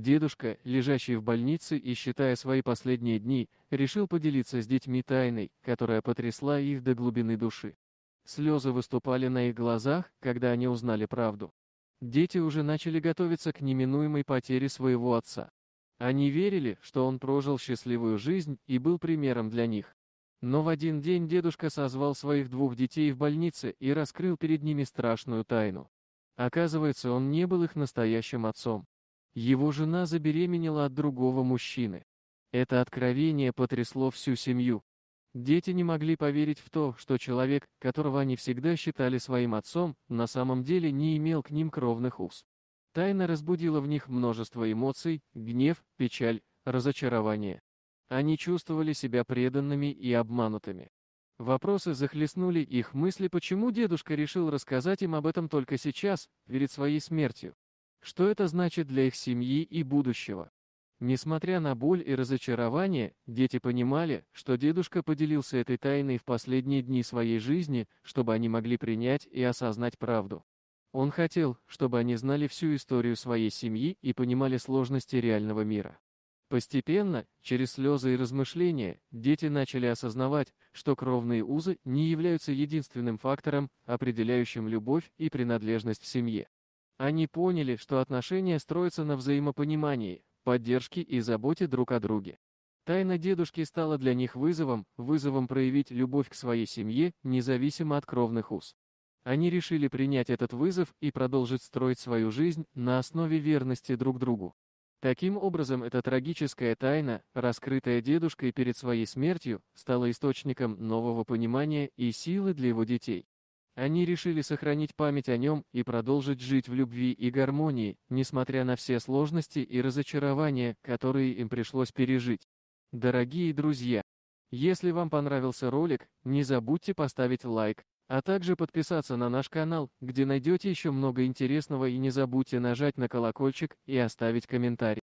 Дедушка, лежащий в больнице и считая свои последние дни, решил поделиться с детьми тайной, которая потрясла их до глубины души. Слезы выступали на их глазах, когда они узнали правду. Дети уже начали готовиться к неминуемой потере своего отца. Они верили, что он прожил счастливую жизнь и был примером для них. Но в один день дедушка созвал своих двух детей в больнице и раскрыл перед ними страшную тайну. Оказывается, он не был их настоящим отцом. Его жена забеременела от другого мужчины. Это откровение потрясло всю семью. Дети не могли поверить в то, что человек, которого они всегда считали своим отцом, на самом деле не имел к ним кровных уз. Тайна разбудила в них множество эмоций, гнев, печаль, разочарование. Они чувствовали себя преданными и обманутыми. Вопросы захлестнули их мысли, почему дедушка решил рассказать им об этом только сейчас, перед своей смертью. Что это значит для их семьи и будущего? Несмотря на боль и разочарование, дети понимали, что дедушка поделился этой тайной в последние дни своей жизни, чтобы они могли принять и осознать правду. Он хотел, чтобы они знали всю историю своей семьи и понимали сложности реального мира. Постепенно, через слезы и размышления, дети начали осознавать, что кровные узы не являются единственным фактором, определяющим любовь и принадлежность в семье. Они поняли, что отношения строятся на взаимопонимании, поддержке и заботе друг о друге. Тайна дедушки стала для них вызовом, вызовом проявить любовь к своей семье, независимо от кровных уз. Они решили принять этот вызов и продолжить строить свою жизнь на основе верности друг другу. Таким образом, эта трагическая тайна, раскрытая дедушкой перед своей смертью, стала источником нового понимания и силы для его детей. Они решили сохранить память о нем и продолжить жить в любви и гармонии, несмотря на все сложности и разочарования, которые им пришлось пережить. Дорогие друзья, если вам понравился ролик, не забудьте поставить лайк, а также подписаться на наш канал, где найдете еще много интересного и не забудьте нажать на колокольчик и оставить комментарий.